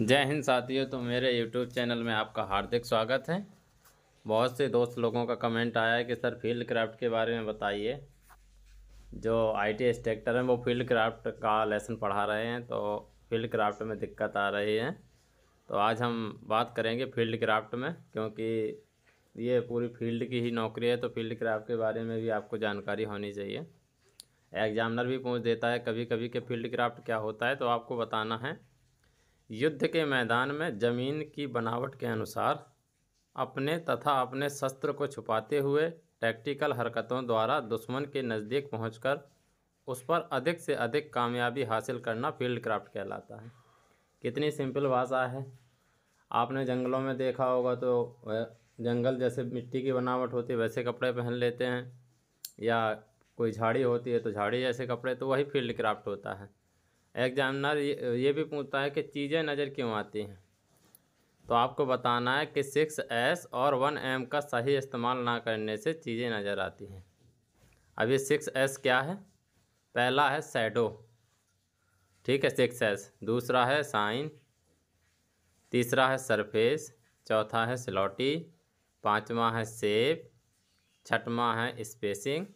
जय हिंद साथियों तो मेरे यूट्यूब चैनल में आपका हार्दिक स्वागत है बहुत से दोस्त लोगों का कमेंट आया है कि सर फील्ड क्राफ्ट के बारे में बताइए जो आई टी ट्रैक्टर हैं वो फील्ड क्राफ्ट का लेसन पढ़ा रहे हैं तो फील्ड क्राफ्ट में दिक्कत आ रही है तो आज हम बात करेंगे फील्ड क्राफ्ट में क्योंकि ये पूरी फील्ड की ही नौकरी है तो फील्ड क्राफ्ट के बारे में भी आपको जानकारी होनी चाहिए एग्जामिनर भी पूछ देता है कभी कभी कि फील्ड क्राफ्ट क्या होता है तो आपको बताना है युद्ध के मैदान में ज़मीन की बनावट के अनुसार अपने तथा अपने शस्त्र को छुपाते हुए टैक्टिकल हरकतों द्वारा दुश्मन के नज़दीक पहुंचकर उस पर अधिक से अधिक कामयाबी हासिल करना फील्ड क्राफ्ट कहलाता है कितनी सिंपल भाषा है आपने जंगलों में देखा होगा तो जंगल जैसे मिट्टी की बनावट होती है वैसे कपड़े पहन लेते हैं या कोई झाड़ी होती है तो झाड़ी जैसे कपड़े तो वही फील्ड क्राफ्ट होता है एग्जामिनर ये भी पूछता है कि चीज़ें नज़र क्यों आती हैं तो आपको बताना है कि सिक्स एस और वन एम का सही इस्तेमाल ना करने से चीज़ें नज़र आती हैं अब ये सिक्स एस क्या है पहला है सैडो ठीक है सिक्स एस दूसरा है साइन तीसरा है सरफेस चौथा है स्लॉटी पाँचवा है सेप छठवा है स्पेसिंग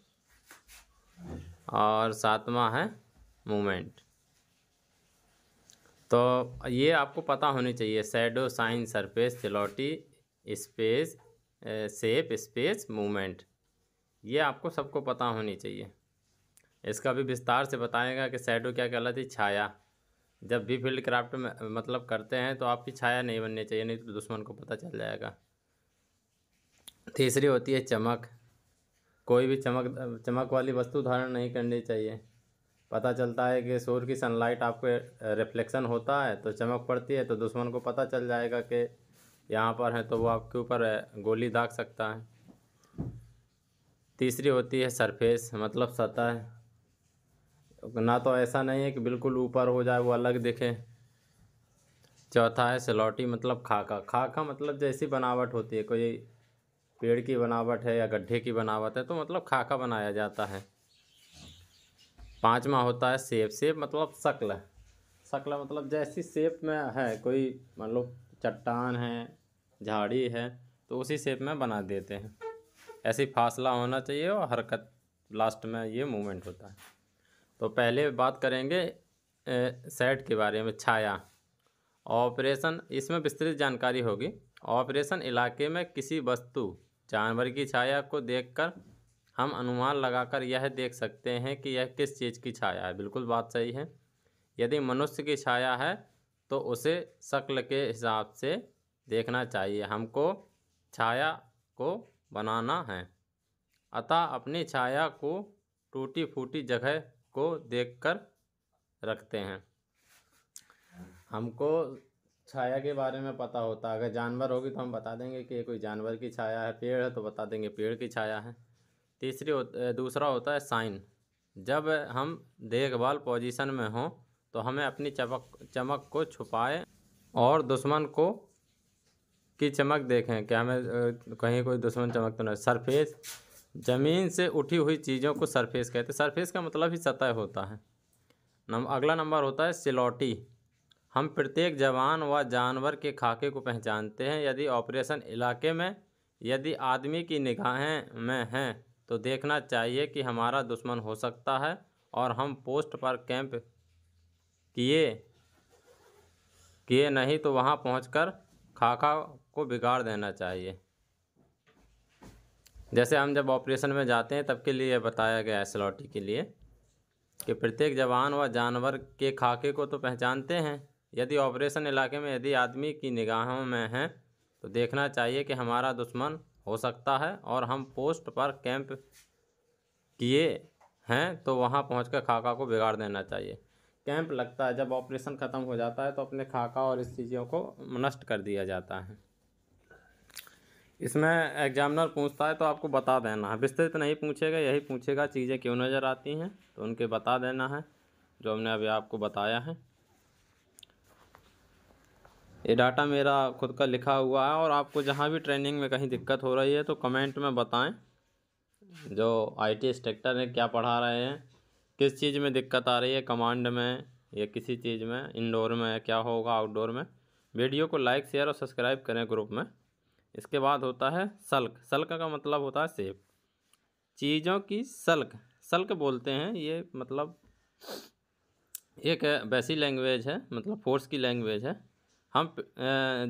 और सातवां है मूमेंट तो ये आपको पता होनी चाहिए shadow sign surface silhouette space shape space movement ये आपको सबको पता होनी चाहिए इसका भी विस्तार से बताएगा कि सैडो क्या कहलाती छाया जब भी फील्ड क्राफ्ट में मतलब करते हैं तो आपकी छाया नहीं बननी चाहिए नहीं तो दुश्मन को पता चल जाएगा तीसरी होती है चमक कोई भी चमक चमक वाली वस्तु धारण नहीं करनी चाहिए पता चलता है कि सूर्य की सनलाइट आपके रिफ्लेक्शन होता है तो चमक पड़ती है तो दुश्मन को पता चल जाएगा कि यहाँ पर है तो वो आपके ऊपर गोली दाग सकता है तीसरी होती है सरफेस मतलब सतह ना तो ऐसा नहीं है कि बिल्कुल ऊपर हो जाए वो अलग दिखे चौथा है सिलौटी मतलब खाका खाका मतलब जैसी बनावट होती है कोई पेड़ की बनावट है या गड्ढे की बनावट है तो मतलब खाका बनाया जाता है पाँचवा होता है सेब सेब मतलब शक्ल शक्ल मतलब जैसी सेप में है कोई मतलब चट्टान है झाड़ी है तो उसी सेप में बना देते हैं ऐसी फासला होना चाहिए और हरकत लास्ट में ये मूवमेंट होता है तो पहले बात करेंगे सेट के बारे में छाया ऑपरेशन इसमें विस्तृत जानकारी होगी ऑपरेशन इलाके में किसी वस्तु जानवर की छाया को देखकर हम अनुमान लगाकर यह देख सकते हैं कि यह किस चीज़ की छाया है बिल्कुल बात सही है यदि मनुष्य की छाया है तो उसे शक्ल के हिसाब से देखना चाहिए हमको छाया को बनाना है अतः अपनी छाया को टूटी फूटी जगह को देखकर रखते हैं हमको छाया के बारे में पता होता है अगर जानवर होगी तो हम बता देंगे कि कोई जानवर की छाया है पेड़ है तो बता देंगे पेड़ की छाया है तीसरी हो, दूसरा होता है साइन जब हम देखभाल पोजीशन में हों तो हमें अपनी चमक चमक को छुपाए और दुश्मन को की चमक देखें कि हमें कहीं कोई दुश्मन चमक तो नहीं सरफेस ज़मीन से उठी हुई चीज़ों को सरफेस कहते हैं सरफेस का मतलब ही सतह होता है नम अगला नंबर होता है सिलौटी हम प्रत्येक जवान व जानवर के खाके को पहचानते हैं यदि ऑपरेशन इलाके में यदि आदमी की निगाहें में हैं तो देखना चाहिए कि हमारा दुश्मन हो सकता है और हम पोस्ट पर कैंप किए किए नहीं तो वहाँ पहुंचकर खाका को बिगाड़ देना चाहिए जैसे हम जब ऑपरेशन में जाते हैं तब के लिए बताया गया है के लिए कि प्रत्येक जवान व जानवर के खाके को तो पहचानते हैं यदि ऑपरेशन इलाके में यदि आदमी की निगाहों में हैं तो देखना चाहिए कि हमारा दुश्मन हो सकता है और हम पोस्ट पर कैंप किए हैं तो वहाँ पहुँच खाका को बिगाड़ देना चाहिए कैंप लगता है जब ऑपरेशन ख़त्म हो जाता है तो अपने खाका और इस चीज़ों को नष्ट कर दिया जाता है इसमें एग्जामिनर पूछता है तो आपको बता देना है विस्तृत नहीं पूछेगा यही पूछेगा चीज़ें क्यों नज़र आती हैं तो उनके बता देना है जो हमने अभी आपको बताया है ये डाटा मेरा खुद का लिखा हुआ है और आपको जहाँ भी ट्रेनिंग में कहीं दिक्कत हो रही है तो कमेंट में बताएं जो आई टी इंस्ट्रक्टर है क्या पढ़ा रहे हैं किस चीज़ में दिक्कत आ रही है कमांड में या किसी चीज़ में इंडोर में क्या होगा आउटडोर में वीडियो को लाइक शेयर और सब्सक्राइब करें ग्रुप में इसके बाद होता है सल्क सल्क का मतलब होता है सेब चीज़ों की सल्क सल्क बोलते हैं ये मतलब एक वैसी लैंग्वेज है मतलब फोर्स की लैंग्वेज है हम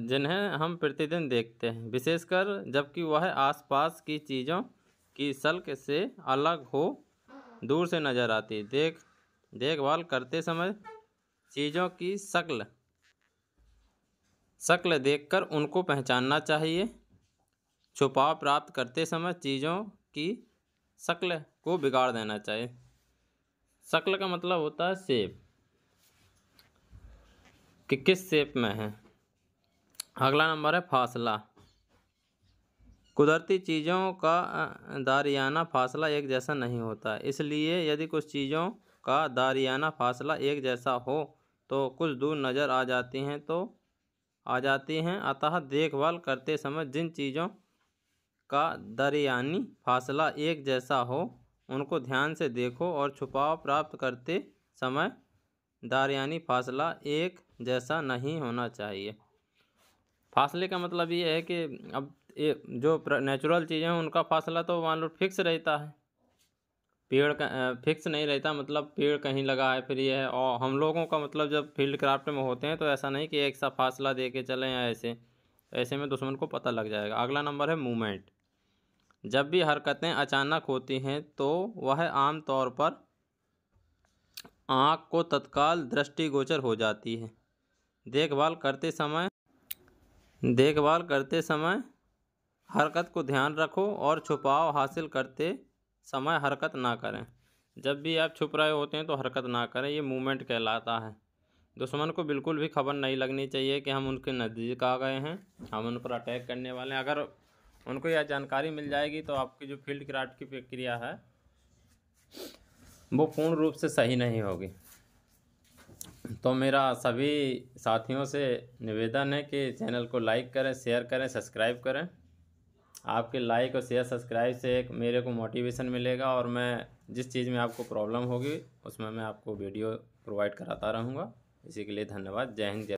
जिन्हें हम प्रतिदिन देखते हैं विशेषकर जबकि वह आसपास की चीज़ों की सल्क से अलग हो दूर से नज़र आती देख देखभाल करते समय चीज़ों की शक्ल शक्ल देखकर उनको पहचानना चाहिए छुपाव प्राप्त करते समय चीज़ों की शक्ल को बिगाड़ देना चाहिए शक्ल का मतलब होता है सेब कि किस शेप में है अगला नंबर है फासला कुदरती चीज़ों का दारियाना फासला एक जैसा नहीं होता इसलिए यदि कुछ चीज़ों का दारियाना फासला एक जैसा हो तो कुछ दूर नज़र आ जाती हैं तो आ जाती हैं अतः देखभाल करते समय जिन चीज़ों का दरियानी फासला एक जैसा हो उनको ध्यान से देखो और छुपाव प्राप्त करते समय दारियानी फासला एक जैसा नहीं होना चाहिए फासले का मतलब ये है कि अब ये जो नेचुरल चीज़ें हैं उनका फासला तो मान लो फिक्स रहता है पेड़ का फिक्स नहीं रहता मतलब पेड़ कहीं लगा है फिर ये है और हम लोगों का मतलब जब फील्ड क्राफ्ट में होते हैं तो ऐसा नहीं कि एक सा फासला दे के चलें या ऐसे ऐसे में दुश्मन को पता लग जाएगा अगला नंबर है मूवमेंट जब भी हरकतें अचानक होती हैं तो वह आम तौर पर आँख को तत्काल दृष्टिगोचर हो जाती है देखभाल करते समय देखभाल करते समय हरकत को ध्यान रखो और छुपाव हासिल करते समय हरकत ना करें जब भी आप छुप रहे होते हैं तो हरकत ना करें ये मूवमेंट कहलाता है दुश्मन को बिल्कुल भी खबर नहीं लगनी चाहिए कि हम उनके नज़दीक आ गए हैं हम उन पर अटैक करने वाले हैं अगर उनको यह जानकारी मिल जाएगी तो आपकी जो फील्ड क्राफ्ट की प्रक्रिया है वो पूर्ण रूप से सही नहीं होगी तो मेरा सभी साथियों से निवेदन है कि चैनल को लाइक करें शेयर करें सब्सक्राइब करें आपके लाइक और शेयर सब्सक्राइब से एक मेरे को मोटिवेशन मिलेगा और मैं जिस चीज़ में आपको प्रॉब्लम होगी उसमें मैं आपको वीडियो प्रोवाइड कराता रहूँगा इसी के लिए धन्यवाद जय हिंद जय